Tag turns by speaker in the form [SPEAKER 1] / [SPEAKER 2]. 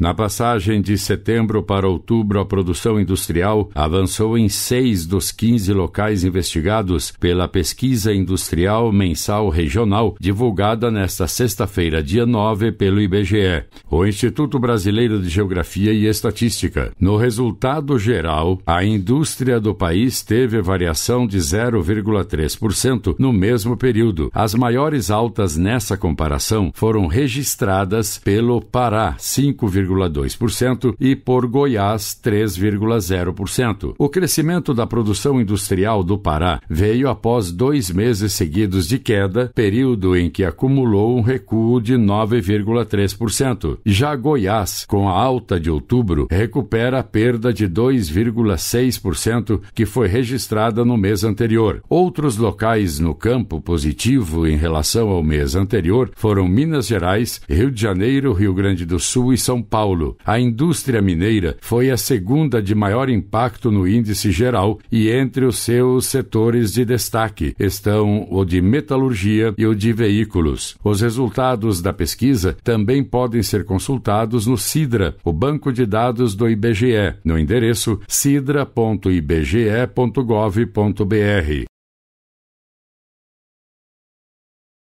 [SPEAKER 1] Na passagem de setembro para outubro, a produção industrial avançou em seis dos 15 locais investigados pela Pesquisa Industrial Mensal Regional, divulgada nesta sexta-feira, dia 9, pelo IBGE, o Instituto Brasileiro de Geografia e Estatística. No resultado geral, a indústria do país teve variação de 0,3% no mesmo período. As maiores altas nessa comparação foram registradas pelo Pará, 5,5%. 3,2% e por Goiás 3,0%. O crescimento da produção industrial do Pará veio após dois meses seguidos de queda, período em que acumulou um recuo de 9,3%. Já Goiás, com a alta de outubro, recupera a perda de 2,6% que foi registrada no mês anterior. Outros locais no campo positivo em relação ao mês anterior foram Minas Gerais, Rio de Janeiro, Rio Grande do Sul e São Paulo. Paulo. A indústria mineira foi a segunda de maior impacto no índice geral e entre os seus setores de destaque estão o de metalurgia e o de veículos. Os resultados da pesquisa também podem ser consultados no Sidra, o banco de dados do IBGE, no endereço sidra.ibge.gov.br.